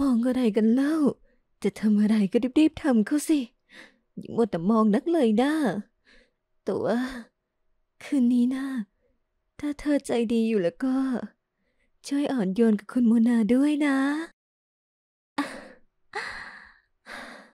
มองอะไรกันเล่า จะทำอะไรก็รีบๆทำเขาสิ อย่ามัวแต่มองนักเลยนะแต่ว่าคืนนี้นะ ถ้าเธอใจดีอยู่แล้วก็ ช่วยอ่อนโยนกับคุณโมนาด้วยนะ